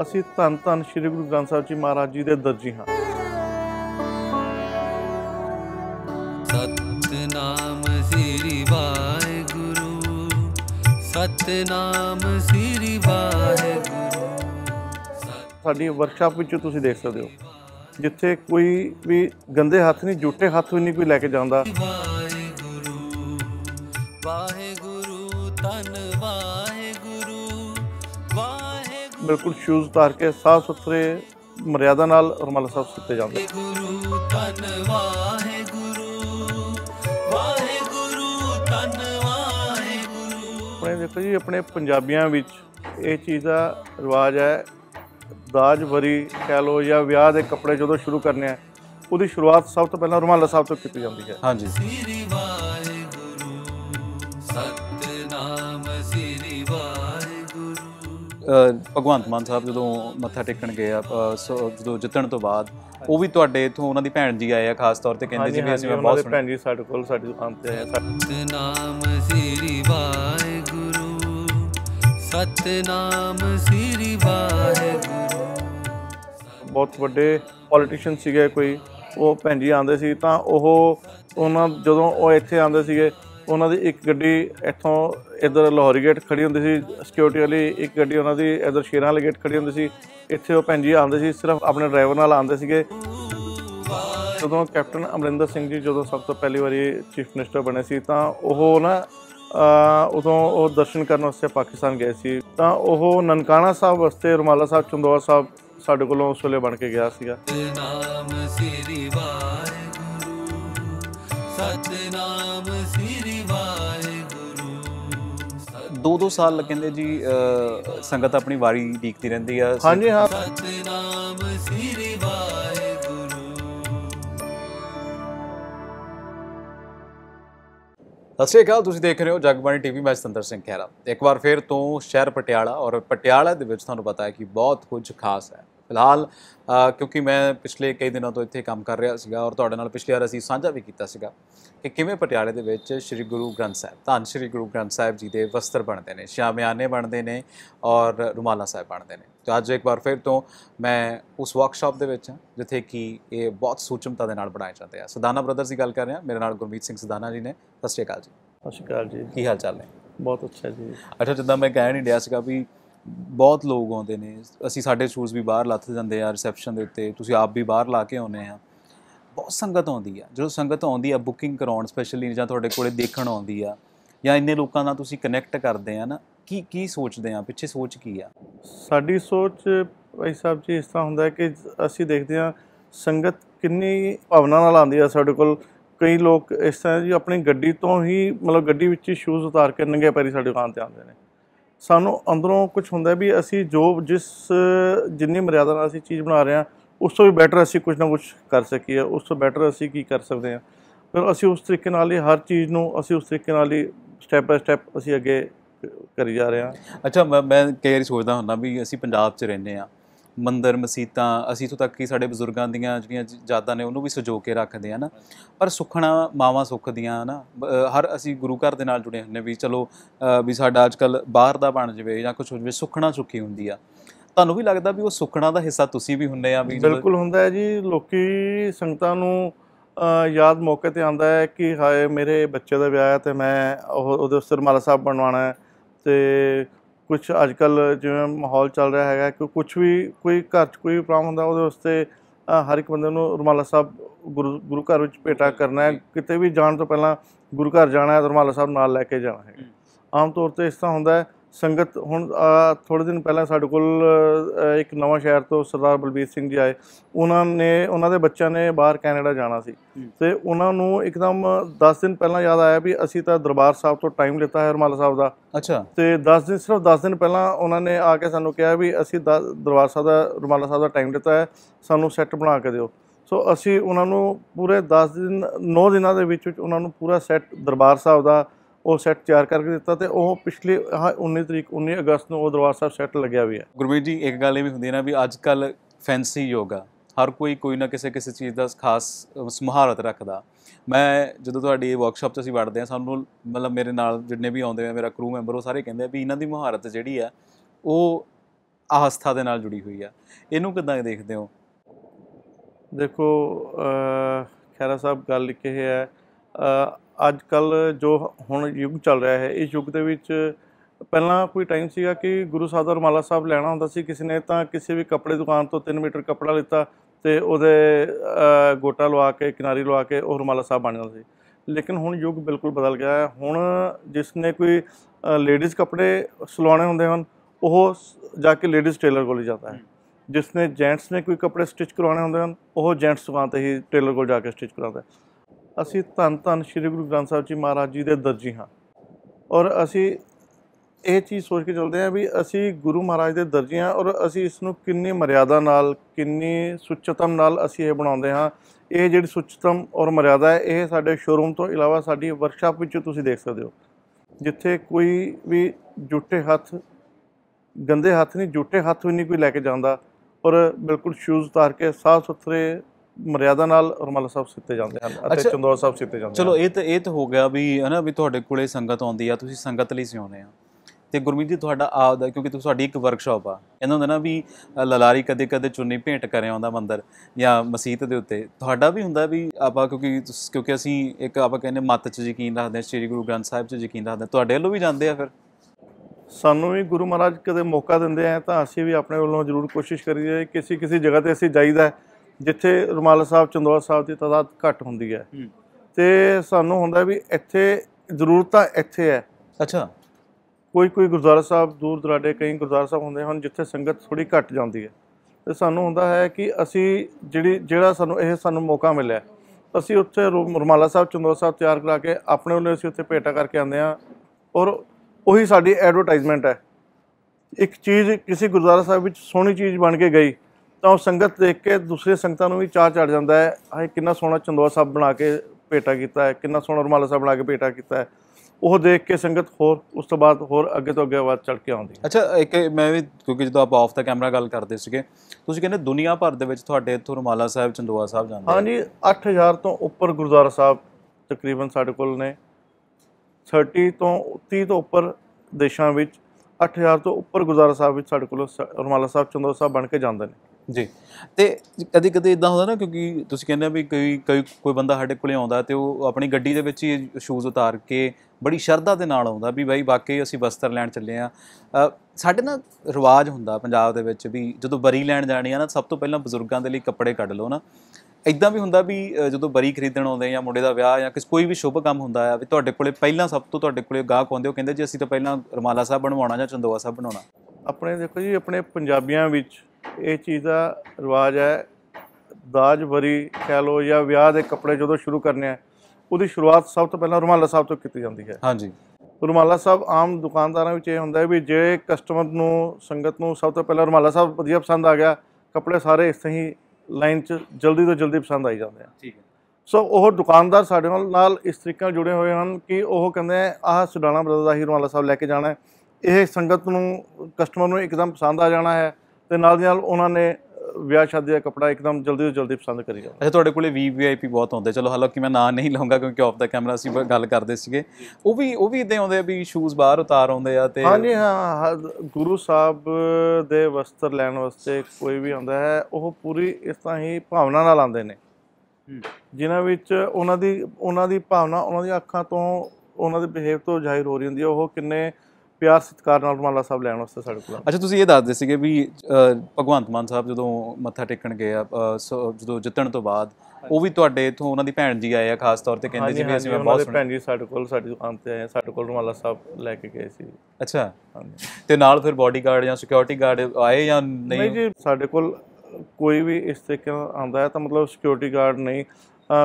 ਅਸੀਂ ਧੰਨ ਧੰਨ ਸ੍ਰੀ ਗੁਰੂ ਗ੍ਰੰਥ ਸਾਹਿਬ ਜੀ ਮਹਾਰਾਜ ਜੀ ਦੇ ਦਰਜੀ ਹਾਂ ਸਤਨਾਮ ਸ੍ਰੀ ਵਾਹਿਗੁਰੂ ਸਤਨਾਮ ਸ੍ਰੀ ਵਾਹਿਗੁਰੂ ਸਾਡੀ ਵਰਕਸ਼ਾਪ ਵਿੱਚ ਤੁਸੀਂ ਦੇਖ ਸਕਦੇ ਹੋ ਜਿੱਥੇ ਕੋਈ ਵੀ ਗੰਦੇ ਹੱਥ ਨਹੀਂ ਝੂਠੇ ਹੱਥ ਵੀ ਨਹੀਂ ਕੋਈ ਲੈ ਕੇ ਜਾਂਦਾ ਬਿਲਕੁਲ ਸ਼ੂਜ਼ ਉਤਾਰ ਕੇ ਸਾਫ ਸੁਥਰੇ ਮਰਿਆਦਾ ਨਾਲ ਰਮਾਲਾ ਸਾਹਿਬ ਸੁੱਤੇ ਜਾਂਦੇ ਗੁਰੂ ਵਾਹਿਗੁਰੂ ਆਪਣੇ ਦੇਖੋ ਜੀ ਆਪਣੇ ਪੰਜਾਬੀਆਂ ਵਿੱਚ ਇਹ ਚੀਜ਼ ਦਾ ਰਿਵਾਜ ਹੈ ਦਾਜ ਵਰੀ ਕਹਿ ਲੋ ਜਾਂ ਵਿਆਹ ਦੇ ਕੱਪੜੇ ਜਦੋਂ ਸ਼ੁਰੂ ਕਰਨੇ ਆ ਉਹਦੀ ਸ਼ੁਰੂਆਤ ਸਭ ਤੋਂ ਪਹਿਲਾਂ ਰੁਮਾਲਾ ਸਾਹਿਬ ਤੋਂ ਕੀਤੀ ਜਾਂਦੀ ਹੈ ਹਾਂਜੀ ਭਗਵੰਤ ਮਾਨ ਸਾਹਿਬ ਜਦੋਂ ਮੱਥਾ ਟੇਕਣ ਗਏ ਆ ਜਦੋਂ ਜਿੱਤਣ ਤੋਂ ਬਾਅਦ ਉਹ ਵੀ ਤੁਹਾਡੇ ਇਥੋਂ ਉਹਨਾਂ ਦੀ ਭੈਣ ਜੀ ਆਏ ਆ ਖਾਸ ਤੌਰ ਤੇ ਕਹਿੰਦੇ ਸੀ ਵੀ ਅਸੀਂ ਬਹੁਤ ਸੁਣ ਭੈਣ ਜੀ ਸਾਡੇ ਕੋਲ ਸਾਡੀ ਦੁਕਾਨ ਤੇ ਆਏ ਸਤਨਾਮ ਸ੍ਰੀ ਵਾਹਿਗੁਰੂ ਸਤਨਾਮ ਸ੍ਰੀ ਵਾਹਿਗੁਰੂ ਬਹੁਤ ਵੱਡੇ ਪੋਲੀਟੀਸ਼ੀਅਨ ਸੀਗੇ ਕੋਈ ਉਹ ਭੈਣ ਜੀ ਆਂਦੇ ਸੀ ਤਾਂ ਉਹ ਉਹਨਾਂ ਜਦੋਂ ਉਹ ਇੱਥੇ ਆਂਦੇ ਸੀਗੇ ਉਹਨਾਂ ਦੀ ਇੱਕ ਗੱਡੀ ਇੱਥੋਂ ਇਧਰ ਲਾਹੌਰੀ ਗੇਟ ਖੜੀ ਹੁੰਦੀ ਸੀ ਸਿਕਿਉਰਿਟੀ ਵਾਲੀ ਇੱਕ ਗੱਡੀ ਉਹਨਾਂ ਦੀ ਇਧਰ ਸ਼ੇਰਾਂ ਵਾਲੇ ਗੇਟ ਖੜੀ ਹੁੰਦੀ ਸੀ ਇੱਥੇ ਉਹ ਭੈਣ ਆਉਂਦੇ ਸੀ ਸਿਰਫ ਆਪਣੇ ਡਰਾਈਵਰ ਨਾਲ ਆਉਂਦੇ ਸੀਗੇ ਜਦੋਂ ਕੈਪਟਨ ਅਮਰਿੰਦਰ ਸਿੰਘ ਜੀ ਜਦੋਂ ਸਭ ਤੋਂ ਪਹਿਲੀ ਵਾਰੀ ਚੀਫ ਮਿਨਿਸਟਰ ਬਣੇ ਸੀ ਤਾਂ ਉਹ ਨਾ ਉਦੋਂ ਉਹ ਦਰਸ਼ਨ ਕਰਨ ਵਾਸਤੇ ਪਾਕਿਸਤਾਨ ਗਏ ਸੀ ਤਾਂ ਉਹ ਨਨਕਾਣਾ ਸਾਹਿਬ ਵਾਸਤੇ ਰਮਾਲਾ ਸਾਹਿਬ ਚੰਦੋਆ ਸਾਹਿਬ ਸਾਡੇ ਕੋਲੋਂ ਉਸ ਵੇਲੇ ਬਣ ਕੇ ਗਿਆ ਸੀਗਾ ਸਤਨਾਮ ਸ੍ਰੀ ਵਾਹਿਗੁਰੂ ਸਤਨਾਮ ਸ੍ਰੀ ਦੋ ਦੋ ਸਾਲ ਕਹਿੰਦੇ ਜੀ ਸੰਗਤ ਆਪਣੀ ਵਾਰੀ ਦੇਖਦੀ ਰਹਿੰਦੀ ਆ ਹਾਂਜੀ ਹਾਂ ਸਤਨਾਮ ਸ੍ਰੀ ਵਾਹਿਗੁਰੂ ਸ਼੍ਰੀ ਕਾਲ ਤੁਸੀਂ ਦੇਖ ਰਹੇ ਹੋ ਜਗਬਾਣੀ ਟੀਵੀ ਮੈਂ ਸਤੰਦਰ ਸਿੰਘ ਖਹਿਰਾ ਇੱਕ ਵਾਰ ਫੇਰ ਤੋਂ ਸ਼ਹਿਰ ਪਟਿਆਲਾ ਔਰ ਪਟਿਆਲਾ ਦੇ ਵਿੱਚ ਤੁਹਾਨੂੰ ਪਤਾ ਹੈ ਕਿ ਬਹੁਤ ਕੁਝ ਖਾਸ ਹੈ ਫਿਲਹਾਲ ਕਿਉਂਕਿ ਮੈਂ ਪਿਛਲੇ ਕਈ ਦਿਨਾਂ ਤੋਂ ਇੱਥੇ ਕੰਮ ਕਰ ਰਿਹਾ ਸੀਗਾ ਔਰ ਤੁਹਾਡੇ ਨਾਲ ਪਿਛਲੇ ਵਾਰ ਅਸੀਂ ਸਾਂਝਾ ਵੀ ਕੀਤਾ ਸੀਗਾ ਕਿ ਕਿਵੇਂ ਪਟਿਆਲੇ ਦੇ ਵਿੱਚ ਸ੍ਰੀ ਗੁਰੂ ਗ੍ਰੰਥ ਸਾਹਿਬ ਧੰਨ ਸ੍ਰੀ ਗੁਰੂ ਗ੍ਰੰਥ ਸਾਹਿਬ ਜੀ ਦੇ ਵਸਤਰ ਬਣਦੇ ਨੇ ਸ਼ਾਮਿਆਨੇ ਬਣਦੇ ਨੇ ਔਰ ਰੁਮਾਲਾ ਸਾਹਿਬ ਬਣਦੇ ਨੇ ਤੇ ਅੱਜ ਇੱਕ ਵਾਰ ਫਿਰ ਤੋਂ ਮੈਂ ਉਸ ਵਰਕਸ਼ਾਪ ਦੇ ਵਿੱਚ ਹਾਂ ਜਿੱਥੇ ਕਿ ਇਹ ਬਹੁਤ ਸੂਚਮਤਾ ਦੇ ਨਾਲ ਬਣਾਏ ਜਾਂਦੇ ਆ ਸਦਾਨਾ ਬ੍ਰਦਰਸ ਦੀ ਗੱਲ ਕਰ ਰਹੇ ਆ ਮੇਰੇ ਨਾਲ ਗੁਰਮੀਤ ਸਿੰਘ ਸਦਾਨਾ ਜੀ ਨੇ ਸਤਿ ਸ਼੍ਰੀ ਅਕਾਲ ਜੀ ਸਤਿ ਸ਼੍ਰੀ ਅਕਾਲ ਜੀ ਕੀ ਹਾਲ ਚਾਲ ਨੇ ਬਹੁਤ ਅੱਛਾ ਜੀ ਅੱਛਾ ਜਦੋਂ ਮੈਂ ਕਹਿਣ ਇੰਡੀਆ ਸੀਗਾ ਵੀ ਬਹੁਤ ਲੋਕ ਆਉਂਦੇ ਨੇ ਅਸੀਂ ਸਾਡੇ ਸ਼ੂਜ਼ ਵੀ ਬਾਹਰ ਲੱਥ ਜਾਂਦੇ ਆ ਰਿਸੈਪਸ਼ਨ ਦੇ ਉੱਤੇ ਤੁਸੀਂ ਆਪ ਵੀ ਬਾਹਰ ਲਾ ਕੇ ਆਉਨੇ ਆ ਬਹੁਤ ਸੰਗਤ ਆਉਂਦੀ ਆ ਜਦੋਂ ਸੰਗਤ ਆਉਂਦੀ ਆ ਬੁਕਿੰਗ ਕਰਾਉਣ ਸਪੈਸ਼ਲੀ ਜਾਂ ਤੁਹਾਡੇ ਕੋਲੇ ਦੇਖਣ ਆਉਂਦੀ ਆ ਜਾਂ ਇੰਨੇ ਲੋਕਾਂ ਨਾਲ ਤੁਸੀਂ ਕਨੈਕਟ ਕਰਦੇ ਆ ਨਾ ਕੀ ਕੀ ਸੋਚਦੇ ਆ ਪਿੱਛੇ ਸੋਚ ਕੀ ਆ ਸਾਡੀ ਸੋਚ ਭਾਈ ਸਾਹਿਬ ਜੀ ਇਸ ਤਰ੍ਹਾਂ ਹੁੰਦਾ ਕਿ ਅਸੀਂ ਦੇਖਦੇ ਆ ਸੰਗਤ ਕਿੰਨੀ ਭਾਵਨਾ ਨਾਲ ਆਉਂਦੀ ਆ ਸਾਡੇ ਕੋਲ ਕਈ ਲੋਕ ਇਸ ਤਰ੍ਹਾਂ ਜੀ ਆਪਣੀ ਗੱਡੀ ਤੋਂ ਹੀ ਮਤਲਬ ਗੱਡੀ ਵਿੱਚ ਹੀ ਸ਼ੂਜ਼ ਉਤਾਰ ਕੇ ਨੰਗੇ ਪੈਰੀ ਸਾਡੇ ਦੁਕਾਨ ਤੇ ਆਉਂਦੇ ਨੇ ਸਾਨੂੰ ਅੰਦਰੋਂ ਕੁਝ ਹੁੰਦਾ ਵੀ ਅਸੀਂ ਜੋ ਜਿਸ ਜਿੰਨੀ ਮਰਿਆਦਾ ਨਾਲ ਅਸੀਂ ਚੀਜ਼ ਬਣਾ ਰਹੇ ਹਾਂ ਉਸ ਤੋਂ ਵੀ ਬੈਟਰ ਅਸੀਂ ਕੁਝ ਨਾ ਕੁਝ ਕਰ ਸਕੀਏ ਉਸ ਤੋਂ ਬੈਟਰ ਅਸੀਂ ਕੀ ਕਰ ਸਕਦੇ ਹਾਂ ਫਿਰ ਅਸੀਂ ਉਸ ਤਰੀਕੇ ਨਾਲ ਹੀ ਹਰ ਚੀਜ਼ ਨੂੰ ਅਸੀਂ ਉਸ ਤਰੀਕੇ ਨਾਲ ਹੀ ਸਟੈਪ ਬਾਈ ਸਟੈਪ ਅਸੀਂ ਅੱਗੇ ਕਰੀ ਜਾ ਰਹੇ ਹਾਂ ਅੱਛਾ ਮੈਂ ਕਈ ਵਾਰੀ ਸੋਚਦਾ ਹੁੰਦਾ ਵੀ ਅਸੀਂ ਪੰਜਾਬ 'ਚ ਰਹਿੰਦੇ ਆ ਮੰਦਰ ਮਸੀਤਾਂ ਅਸੀਂ ਤੋਂ ਤੱਕ ਕਿ ਸਾਡੇ ਬਜ਼ੁਰਗਾਂ ਦੀਆਂ ਜਿਹੜੀਆਂ ਜਾਦਾ ਨੇ ਉਹਨੂੰ ਵੀ ਸਜੋ ਕੇ ਰੱਖਦੇ ਆ ਨਾ ਪਰ ਸੁਖਣਾ ਮਾਵਾਂ ਸੁਖਦੀਆਂ ਨਾ ਹਰ ਅਸੀਂ ਗੁਰੂ ਘਰ ਦੇ ਨਾਲ ਜੁੜੇ ਹੁੰਨੇ ਵੀ ਚਲੋ ਵੀ ਸਾਡਾ ਅੱਜ ਕੱਲ ਬਾਹਰ ਦਾ ਬਣ ਜਵੇ ਜਾਂ ਕੁਝ ਹੋਵੇ ਸੁਖਣਾ ਚੁੱਕੀ ਹੁੰਦੀ ਆ ਤੁਹਾਨੂੰ ਵੀ ਲੱਗਦਾ ਵੀ ਉਹ ਸੁਖਣਾ ਦਾ ਹਿੱਸਾ ਤੁਸੀਂ ਵੀ ਹੁੰਨੇ ਆ ਵੀ ਬਿਲਕੁਲ ਹੁੰਦਾ ਹੈ ਜੀ ਲੋਕੀ ਸੰਗਤਾਂ ਨੂੰ ਯਾਦ ਮੌਕੇ ਤੇ ਆਂਦਾ ਹੈ ਕਿ ਹਾਏ ਮੇਰੇ ਬੱਚੇ ਦਾ ਵਿਆਹ ਹੈ ਤੇ ਮੈਂ ਉਹ ਉਹਦੇ ਉਸਰ ਮਾਲਾ ਸਾਹਿਬ ਬਣਵਾਣਾ ਹੈ ਤੇ ਕੁਝ ਅੱਜ ਕੱਲ ਜਿਵੇਂ ਮਾਹੌਲ ਚੱਲ ਰਿਹਾ ਹੈਗਾ ਕਿ ਕੁਝ ਵੀ ਕੋਈ ਘਰ 'ਚ ਕੋਈ ਪ੍ਰੋਬਲਮ ਹੁੰਦਾ ਉਹਦੇ ਵਾਸਤੇ ਹਰ ਇੱਕ ਬੰਦੇ ਨੂੰ ਰੁਮਾਲਾ ਸਾਹਿਬ ਗੁਰੂ ਘਰ ਵਿੱਚ ਭੇਟਾ ਕਰਨਾ ਹੈ ਕਿਤੇ ਵੀ ਜਾਣ ਤੋਂ ਪਹਿਲਾਂ ਗੁਰੂ ਘਰ ਜਾਣਾ ਹੈ ਰੁਮਾਲਾ ਸਾਹਿਬ ਨਾਲ ਲੈ ਕੇ ਜਾਣਾ ਹੈ ਆਮ ਤੌਰ ਤੇ ਇਸ ਤਰ੍ਹਾਂ ਹੁੰਦਾ ਹੈ ਸੰਗਤ ਹੁਣ ਥੋੜੇ ਦਿਨ ਪਹਿਲਾਂ ਸਾਡੇ ਕੋਲ ਇੱਕ ਨਵਾਂ ਸ਼ਹਿਰ ਤੋਂ ਸਰਦਾਰ ਬਲਬੀਰ ਸਿੰਘ ਜੀ ਆਏ ਉਹਨਾਂ ਨੇ ਉਹਨਾਂ ਦੇ ਬੱਚਿਆਂ ਨੇ ਬਾਹਰ ਕੈਨੇਡਾ ਜਾਣਾ ਸੀ ਤੇ ਉਹਨਾਂ ਨੂੰ ਇੱਕਦਮ 10 ਦਿਨ ਪਹਿਲਾਂ ਯਾਦ ਆਇਆ ਵੀ ਅਸੀਂ ਤਾਂ ਦਰਬਾਰ ਸਾਹਿਬ ਤੋਂ ਟਾਈਮ ਲਿੱਤਾ ਹੈ ਰਮਾਲਾ ਸਾਹਿਬ ਦਾ ਅੱਛਾ ਤੇ 10 ਦਿਨ ਸਿਰਫ 10 ਦਿਨ ਪਹਿਲਾਂ ਉਹਨਾਂ ਨੇ ਆ ਕੇ ਸਾਨੂੰ ਕਿਹਾ ਵੀ ਅਸੀਂ ਦਰਬਾਰ ਸਾਹਿਬ ਦਾ ਰਮਾਲਾ ਸਾਹਿਬ ਦਾ ਟਾਈਮ ਲਿੱਤਾ ਹੈ ਸਾਨੂੰ ਸੈੱਟ ਬਣਾ ਕੇ ਦਿਓ ਸੋ ਅਸੀਂ ਉਹਨਾਂ ਨੂੰ ਪੂਰੇ 10 ਦਿਨ 9 ਦਿਨਾਂ ਦੇ ਵਿੱਚ ਉਹਨਾਂ ਨੂੰ ਪੂਰਾ ਸੈੱਟ ਦਰਬਾਰ ਸਾਹਿਬ ਦਾ ਉਹ ਸੈੱਟ ਤਿਆਰ ਕਰਕੇ ਦਿੱਤਾ ਤੇ ਉਹ ਪਿਛਲੇ 19 ਤਰੀਕ 19 ਅਗਸਤ ਨੂੰ ਉਹ ਦਰਬਾਰ ਸਾਹਿਬ ਸੈੱਟ ਲੱਗਿਆ ਵੀ ਹੈ ਗੁਰਮੀਤ ਜੀ ਇੱਕ ਗੱਲ ਇਹ ਵੀ ਹੁੰਦੀ ਹੈ ਨਾ ਵੀ ਅੱਜ ਕੱਲ ਫੈਂਸੀ ਯੋਗਾ ਹਰ ਕੋਈ ਕੋਈ ਨਾ ਕਿਸੇ ਕਿਸੇ ਚੀਜ਼ ਦਾ ਖਾਸ ਸਮਹਾਰਤ ਰੱਖਦਾ ਮੈਂ ਜਦੋਂ ਤੁਹਾਡੀ ਵਰਕਸ਼ਾਪ 'ਚ ਅਸੀਂ ਵੜਦੇ ਹਾਂ ਸਾਨੂੰ ਮਤਲਬ ਮੇਰੇ ਨਾਲ ਜਿੰਨੇ ਵੀ ਆਉਂਦੇ ਆ ਮੇਰਾ ਕਰੂ ਮੈਂਬਰ ਉਹ ਸਾਰੇ ਕਹਿੰਦੇ ਆ ਵੀ ਇਹਨਾਂ ਦੀ ਮਹਾਰਤ ਜਿਹੜੀ ਆ ਉਹ ਆਸਥਾ ਦੇ ਨਾਲ ਜੁੜੀ ਹੋਈ ਆ ਇਹਨੂੰ ਕਿਦਾਂ ਦੇਖਦੇ ਹੋ ਦੇਖੋ ਖੈਰਾ ਸਾਹਿਬ ਗੱਲ ਲਿਖੇ ਹੈ ਅੱਜ ਕੱਲ ਜੋ ਹੁਣ ਯੁੱਗ ਚੱਲ ਰਿਹਾ ਹੈ ਇਸ ਯੁੱਗ ਦੇ ਵਿੱਚ ਪਹਿਲਾਂ ਕੋਈ ਟਾਈਮ ਸੀਗਾ ਕਿ ਗੁਰੂ ਸਾਹਿਬ ਦਾ ਰਮਾਲਾ ਸਾਹਿਬ ਲੈਣਾ ਹੁੰਦਾ ਸੀ ਕਿਸੇ ਨੇ ਤਾਂ ਕਿਸੇ ਵੀ ਕੱਪੜੇ ਦੁਕਾਨ ਤੋਂ 3 ਮੀਟਰ ਕੱਪੜਾ ਲਿੱਤਾ ਤੇ ਉਹਦੇ ਗੋਟਾ ਲਵਾ ਕੇ ਕਿਨਾਰੀ ਲਵਾ ਕੇ ਉਹ ਰਮਾਲਾ ਸਾਹਿਬ ਬਣ ਜਾਂਦਾ ਸੀ ਲੇਕਿਨ ਹੁਣ ਯੁੱਗ ਬਿਲਕੁਲ ਬਦਲ ਗਿਆ ਹੈ ਹੁਣ ਜਿਸ ਨੇ ਕੋਈ ਲੇਡੀਜ਼ ਕੱਪੜੇ ਸਲਾਉਣੇ ਹੁੰਦੇ ਹਨ ਉਹ ਜਾ ਕੇ ਲੇਡੀਜ਼ ਟੇਲਰ ਕੋਲ ਜਾਂਦਾ ਹੈ ਜਿਸ ਨੇ ਜੈਂਟਸ ਨੇ ਕੋਈ ਕੱਪੜੇ ਸਟਿਚ ਕਰਵਾਉਣੇ ਹੁੰਦੇ ਹਨ ਉਹ ਜੈਂਟਸ ਦੁਕਾਨ ਤੇ ਹੀ ਟੇਲਰ ਕੋਲ ਜਾ ਕੇ ਸਟਿਚ ਕਰਾਉਂਦਾ ਹੈ ਅਸੀਂ ਧੰਨ ਧੰਨ ਸ੍ਰੀ ਗੁਰੂ ਗ੍ਰੰਥ ਸਾਹਿਬ ਜੀ ਮਹਾਰਾਜ ਜੀ ਦੇ ਦਰਜੀ ਹਾਂ ਔਰ ਅਸੀਂ ਇਹ ਚੀਜ਼ ਸੋਚ ਕੇ ਚੱਲਦੇ ਹਾਂ ਵੀ ਅਸੀਂ ਗੁਰੂ ਮਹਾਰਾਜ ਦੇ ਦਰਜੀ ਹਾਂ ਔਰ ਅਸੀਂ ਇਸ ਨੂੰ ਕਿੰਨੀ ਮਰਿਆਦਾ ਨਾਲ ਕਿੰਨੀ ਸੁਚਤਮ ਨਾਲ ਅਸੀਂ ਇਹ ਬਣਾਉਂਦੇ ਹਾਂ ਇਹ ਜਿਹੜੀ ਸੁਚਤਮ ਔਰ ਮਰਿਆਦਾ ਹੈ ਇਹ ਸਾਡੇ ਸ਼ੋਰੂਮ ਤੋਂ ਇਲਾਵਾ ਸਾਡੀ ਵਰਕਸ਼ਾਪ ਵਿੱਚ ਤੁਸੀਂ ਦੇਖ ਸਕਦੇ ਹੋ ਜਿੱਥੇ ਕੋਈ ਵੀ ਜੁੱਟੇ ਹੱਥ ਗੰਦੇ ਹੱਥ ਨਹੀਂ ਜੁੱਟੇ ਹੱਥ ਵੀ ਨਹੀਂ ਕੋਈ ਲੈ ਕੇ ਜਾਂਦਾ ਔਰ ਬਿਲਕੁਲ ਸ਼ੂਜ਼ ਉਤਾਰ ਕੇ ਸਾਫ਼ ਸੁਥਰੇ ਮਰਿਆਦਾ ਨਾਲ ਰੁਮਾਲਾ ਸਾਹਿਬ ਸਿੱਤੇ ਜਾਂਦੇ ਹਨ ਅਤੇ ਚੰਦੌਰ ਸਾਹਿਬ ਸਿੱਤੇ ਜਾਂਦੇ ਚਲੋ ਇਹ ਤਾਂ ਇਹ ਤਾਂ ਹੋ ਗਿਆ ਵੀ ਹਨਾ ਵੀ ਤੁਹਾਡੇ ਕੋਲੇ ਸੰਗਤ ਆਉਂਦੀ ਆ ਤੁਸੀਂ ਸੰਗਤ ਲਈ ਸਿਉਂਦੇ ਆ ਤੇ ਗੁਰਮੀਤ ਜੀ ਤੁਹਾਡਾ ਆਪਦਾ ਕਿਉਂਕਿ ਤੁਸੀਂ ਸਾਡੀ ਇੱਕ ਵਰਕਸ਼ਾਪ ਆ ਇਹਨਾਂ ਹੁੰਦਾ ਨਾ ਵੀ ਲਲਾਰੀ ਕਦੇ ਕਦੇ ਚੁੰਨੀ ਭੇਂਟ ਕਰਿਆ ਆਉਂਦਾ ਮੰਦਰ ਜਾਂ ਮਸਜਿਦ ਦੇ ਉੱਤੇ ਤੁਹਾਡਾ ਵੀ ਹੁੰਦਾ ਵੀ ਆਪਾਂ ਕਿਉਂਕਿ ਕਿਉਂਕਿ ਅਸੀਂ ਇੱਕ ਆਪਾਂ ਕਹਿੰਦੇ ਮੱਤ 'ਚ ਯਕੀਨ ਰੱਖਦੇ ਹਾਂ ਸ੍ਰੀ ਗੁਰੂ ਗ੍ਰੰਥ ਸਾਹਿਬ 'ਚ ਯਕੀਨ ਰੱਖਦੇ ਹਾਂ ਤੁਹਾਡੇ ਵੱਲੋਂ ਵੀ ਜਾਂਦੇ ਆ ਫਿਰ ਸਾਨੂੰ ਵੀ ਗੁਰੂ ਮਹਾਰਾਜ ਕਦੇ ਮੌਕਾ ਦਿੰਦੇ ਆ ਤਾਂ ਅਸੀਂ ਵੀ ਆਪਣੇ ਵੱਲੋਂ ਜ਼ਰੂਰ ਕੋਸ਼ਿਸ਼ ਕਰੀਏ ਕਿਸੇ ਕਿਸੇ ਜਗ੍ਹਾ ਤੇ ਅਸੀਂ ਜਾਈਦਾ ਜਿੱਥੇ ਰੁਮਾਲਾ ਸਾਹਿਬ ਚੰਦੋਆ ਸਾਹਿਬ ਦੀ ਤਦਾਦ ਘੱਟ ਹੁੰਦੀ ਹੈ ਤੇ ਸਾਨੂੰ ਹੁੰਦਾ ਵੀ ਇੱਥੇ ਜ਼ਰੂਰਤਾਂ ਇੱਥੇ ਹੈ ਅੱਛਾ ਕੋਈ ਕੋਈ ਗੁਰਦਾਰਾ ਸਾਹਿਬ ਦੂਰ ਦਰਾਡੇ ਕਈ ਗੁਰਦਾਰਾ ਸਾਹਿਬ ਹੁੰਦੇ ਹਨ ਜਿੱਥੇ ਸੰਗਤ ਥੋੜੀ ਘੱਟ ਜਾਂਦੀ ਹੈ ਤੇ ਸਾਨੂੰ ਹੁੰਦਾ ਹੈ ਕਿ ਅਸੀਂ ਜਿਹੜੀ ਜਿਹੜਾ ਸਾਨੂੰ ਇਹ ਸਾਨੂੰ ਮੌਕਾ ਮਿਲਿਆ ਅਸੀਂ ਉੱਥੇ ਰੁਮਾਲਾ ਸਾਹਿਬ ਚੰਦੋਆ ਸਾਹਿਬ ਤਿਆਰ ਕਰਾ ਕੇ ਆਪਣੇ ਉਹਨੇ ਅਸੀਂ ਉੱਥੇ ਭੇਟਾ ਕਰਕੇ ਆਉਂਦੇ ਆ ਔਰ ਉਹੀ ਸਾਡੀ ਐਡਵਰਟਾਈਜ਼ਮੈਂਟ ਹੈ ਇੱਕ ਚੀਜ਼ ਕਿਸੇ ਗੁਰਦਾਰਾ ਸਾਹਿਬ ਵਿੱਚ ਸੋਹਣੀ ਚੀਜ਼ ਬਣ ਕੇ ਗਈ ਤਾਂ ਉਹ ਸੰਗਤ ਦੇਖ ਕੇ ਦੂਸਰੇ ਸੰਗਤਾਂ ਨੂੰ ਵੀ ਚਾਹ ਚੜ ਜਾਂਦਾ ਹੈ ਆਹ ਕਿੰਨਾ ਸੋਹਣਾ ਚੰਦੋਆ ਸਾਹਿਬ ਬਣਾ ਕੇ ਪੇਟਾ ਕੀਤਾ ਹੈ ਕਿੰਨਾ ਸੋਹਣਾ ਰਮਾਲਾ ਸਾਹਿਬ ਬਣਾ ਕੇ ਪੇਟਾ ਕੀਤਾ ਹੈ ਉਹ ਦੇਖ ਕੇ ਸੰਗਤ ਹੋਰ ਉਸ ਤੋਂ ਬਾਅਦ ਹੋਰ ਅੱਗੇ ਤੋਂ ਅੱਗੇ ਵੱਧ ਚੜ ਕੇ ਆਉਂਦੀ ਅੱਛਾ ਇੱਕ ਮੈਂ ਵੀ ਕਿਉਂਕਿ ਜਦੋਂ ਆਪ ਆਫ ਦਾ ਕੈਮਰਾ ਗੱਲ ਕਰਦੇ ਸੀਗੇ ਤੁਸੀਂ ਕਹਿੰਦੇ ਦੁਨੀਆ ਭਰ ਦੇ ਵਿੱਚ ਤੁਹਾਡੇ ਇੱਥੋਂ ਰਮਾਲਾ ਸਾਹਿਬ ਚੰਦੋਆ ਸਾਹਿਬ ਜਾਂਦੇ ਹਾਂਜੀ 8000 ਤੋਂ ਉੱਪਰ ਗੁਰਦੁਆਰਾ ਸਾਹਿਬ ਤਕਰੀਬਨ ਸਾਡੇ ਕੋਲ ਨੇ 30 ਤੋਂ 30 ਤੋਂ ਉੱਪਰ ਦੇਸ਼ਾਂ ਵਿੱਚ 8000 ਤੋਂ ਉੱਪਰ ਗੁਰਦੁਆਰਾ ਸਾਹਿਬ ਵਿੱਚ ਸਾਡੇ ਕੋਲ ਰਮਾਲਾ ਸਾਹਿਬ ਚੰਦੋਆ ਸਾਹਿਬ ਬਣ ਕੇ ਜਾਂਦੇ ਨੇ ਜੀ ਤੇ ਕਦੇ ਕਦੇ ਇਦਾਂ ਹੁੰਦਾ ਨਾ ਕਿਉਂਕਿ ਤੁਸੀਂ ਕਹਿੰਦੇ ਆ ਵੀ ਕੋਈ ਕੋਈ ਕੋਈ ਬੰਦਾ ਸਾਡੇ ਕੋਲੇ ਆਉਂਦਾ ਤੇ ਉਹ ਆਪਣੀ ਗੱਡੀ ਦੇ ਵਿੱਚ ਹੀ ਸ਼ੂਜ਼ ਉਤਾਰ ਕੇ ਬੜੀ ਸ਼ਰਧਾ ਦੇ ਨਾਲ ਆਉਂਦਾ ਵੀ ਬਾਈ ਵਾਕਈ ਅਸੀਂ ਬਸਤਰ ਲੈਣ ਚੱਲੇ ਆ ਸਾਡੇ ਨਾਲ ਰਿਵਾਜ ਹੁੰਦਾ ਪੰਜਾਬ ਦੇ ਵਿੱਚ ਵੀ ਜਦੋਂ ਬਰੀ ਲੈਣ ਜਾਣੀ ਆ ਨਾ ਸਭ ਤੋਂ ਪਹਿਲਾਂ ਬਜ਼ੁਰਗਾਂ ਦੇ ਲਈ ਕੱਪੜੇ ਕੱਢ ਲਓ ਨਾ ਇਦਾਂ ਵੀ ਹੁੰਦਾ ਵੀ ਜਦੋਂ ਬਰੀ ਖਰੀਦਣ ਆਉਂਦੇ ਜਾਂ ਮੁੰਡੇ ਦਾ ਵਿਆਹ ਜਾਂ ਕਿਸ ਕੋਈ ਵੀ ਸ਼ੁਭ ਕੰਮ ਹੁੰਦਾ ਆ ਵੀ ਤੁਹਾਡੇ ਕੋਲੇ ਪਹਿਲਾਂ ਸਭ ਤੋਂ ਤੁਹਾਡੇ ਕੋਲੇ ਗਾਹਕ ਆਉਂਦੇ ਉਹ ਕਹਿੰਦੇ ਜੀ ਅਸੀਂ ਤਾਂ ਪਹਿਲਾਂ ਰਮਾਲਾ ਸਾਹਿਬ ਬਣਵਾਉਣਾ ਜਾਂ ਚੰਦੋਆ ਸਾਹਿਬ ਬਣਾਉਣਾ ਆਪਣੇ ਦੇਖੋ ਜੀ ਆਪਣੇ ਪੰਜਾਬੀਆਂ ਵਿੱਚ ਇਹ ਚੀਜ਼ ਦਾ ਰਿਵਾਜ ਹੈ ਦਾਜ ਵਰੀ ਕਹ ਲੋ ਜਾਂ ਵਿਆਹ ਦੇ ਕੱਪੜੇ ਜਦੋਂ ਸ਼ੁਰੂ ਕਰਨੇ ਆ ਉਹਦੀ ਸ਼ੁਰੂਆਤ ਸਭ ਤੋਂ ਪਹਿਲਾਂ ਰੁਮਾਲਾ ਸਾਹਿਬ ਤੋਂ ਕੀਤੀ ਜਾਂਦੀ ਹੈ ਹਾਂਜੀ ਰੁਮਾਲਾ ਸਾਹਿਬ ਆਮ ਦੁਕਾਨਦਾਰਾਂ ਵਿੱਚ ਇਹ ਹੁੰਦਾ ਵੀ ਜੇ ਕਸਟਮਰ ਨੂੰ ਸੰਗਤ ਨੂੰ ਸਭ ਤੋਂ ਪਹਿਲਾਂ ਰੁਮਾਲਾ ਸਾਹਿਬ ਵਧੀਆ ਪਸੰਦ ਆ ਗਿਆ ਕੱਪੜੇ ਸਾਰੇ ਇਸੇ ਹੀ ਲਾਈਨ 'ਚ ਜਲਦੀ ਤੋਂ ਜਲਦੀ ਪਸੰਦ ਆਈ ਜਾਂਦੇ ਆ ਠੀਕ ਹੈ ਸੋ ਉਹ ਦੁਕਾਨਦਾਰ ਸਾਡੇ ਨਾਲ ਨਾਲ ਇਸ ਤਰੀਕੇ ਨਾਲ ਜੁੜੇ ਹੋਏ ਹਨ ਕਿ ਉਹ ਕਹਿੰਦੇ ਆਹ ਸੁਡਾਣਾ ਬਰਦਰ ਦਾ ਹੀ ਰੁਮਾਲਾ ਸਾਹਿਬ ਲੈ ਕੇ ਜਾਣਾ ਹੈ ਇਹ ਸੰਗਤ ਨੂੰ ਕਸਟਮਰ ਨੂੰ ਇੱਕਦਮ ਪਸੰਦ ਆ ਜਾਣਾ ਹੈ ਤੇ ਨਾਲ ਦੇ ਨਾਲ ਉਹਨਾਂ ਨੇ ਵਿਆਹ ਸ਼ਾਦੀ ਦਾ ਕਪੜਾ ਇੱਕਦਮ ਜਲਦੀ ਤੋਂ ਜਲਦੀ ਪਸੰਦ ਕਰੀ ਜਾਂਦਾ ਅੱਛਾ ਤੁਹਾਡੇ ਕੋਲੇ ਵੀ ਵੀਆਈਪੀ ਬਹੁਤ ਆਉਂਦੇ ਚਲੋ ਹਾਲਾਂਕਿ ਮੈਂ ਨਾਂ ਨਹੀਂ ਲਾਉਂਗਾ ਕਿਉਂਕਿ ਆਫ ਦਾ ਕੈਮਰਾ ਅਸੀਂ ਗੱਲ ਕਰਦੇ ਸੀਗੇ ਉਹ ਵੀ ਉਹ ਵੀ ਇਦਾਂ ਆਉਂਦੇ ਆ ਵੀ ਸ਼ੂਜ਼ ਬਾਹਰ ਉਤਾਰ ਆਉਂਦੇ ਆ ਤੇ ਹਾਂਜੀ ਹਾਂ ਗੁਰੂ ਸਾਹਿਬ ਦੇ ਵਸਤਰ ਲੈਣ ਵਾਸਤੇ ਕੋਈ ਵੀ ਆਉਂਦਾ ਹੈ ਉਹ ਪੂਰੀ ਇਸ ਤਰ੍ਹਾਂ ਹੀ ਭਾਵਨਾ ਨਾਲ ਆਉਂਦੇ ਨੇ ਜਿਨ੍ਹਾਂ ਵਿੱਚ ਉਹਨਾਂ ਦੀ ਉਹਨਾਂ ਦੀ ਭਾਵਨਾ ਉਹਨਾਂ ਦੀਆਂ ਅੱਖਾਂ ਤੋਂ ਉਹਨਾਂ ਦੇ ਬਿਹੇਵ ਤੋਂ ਜ਼ਾਹਿਰ ਹੋ ਰਹੀ ਹੁੰਦੀ ਹੈ ਉਹ ਕਿੰਨੇ ਪਿਆਰ ਸਤਿਕਾਰ ਨਾਲ ਰਮਾਲਾ ਸਾਹਿਬ ਲੈਣ ਵਾਸਤੇ ਸਾਡੇ ਕੋਲ ਅੱਛਾ ਤੁਸੀਂ ਇਹ ਦੱਸਦੇ ਸੀਗੇ ਵੀ ਭਗਵੰਤ ਮਾਨ ਸਾਹਿਬ ਜਦੋਂ ਮੱਥਾ ਟੇਕਣ ਗਏ ਆ ਜਦੋਂ ਜਿੱਤਣ ਤੋਂ ਬਾਅਦ ਉਹ ਵੀ ਤੁਹਾਡੇ ਇਥੋਂ ਉਹਨਾਂ ਦੀ ਭੈਣ ਜੀ ਆਏ ਆ ਖਾਸ ਤੌਰ ਤੇ ਕਹਿੰਦੇ ਸੀ ਵੀ ਅਸੀਂ ਬਹੁਤ ਭੈਣ ਜੀ ਸਾਡੇ ਕੋਲ ਸਾਡੀ ਦੁਕਾਨ ਤੇ ਆਏ ਸਾਡੇ ਕੋਲ ਰਮਾਲਾ ਸਾਹਿਬ ਲੈ ਕੇ ਗਏ ਸੀ ਅੱਛਾ ਤੇ ਨਾਲ ਫਿਰ ਬਾਡੀਗਾਰਡ ਜਾਂ ਸਿਕਿਉਰਿਟੀ ਗਾਰਡ ਆਏ ਜਾਂ ਨਹੀਂ ਨਹੀਂ ਜੀ ਸਾਡੇ ਕੋਲ ਕੋਈ ਵੀ ਇਸ ਤੇ ਕਿਉਂ ਆਉਂਦਾ ਹੈ ਤਾਂ ਮਤਲਬ ਸਿਕਿਉਰਿਟੀ ਗਾਰਡ ਨਹੀਂ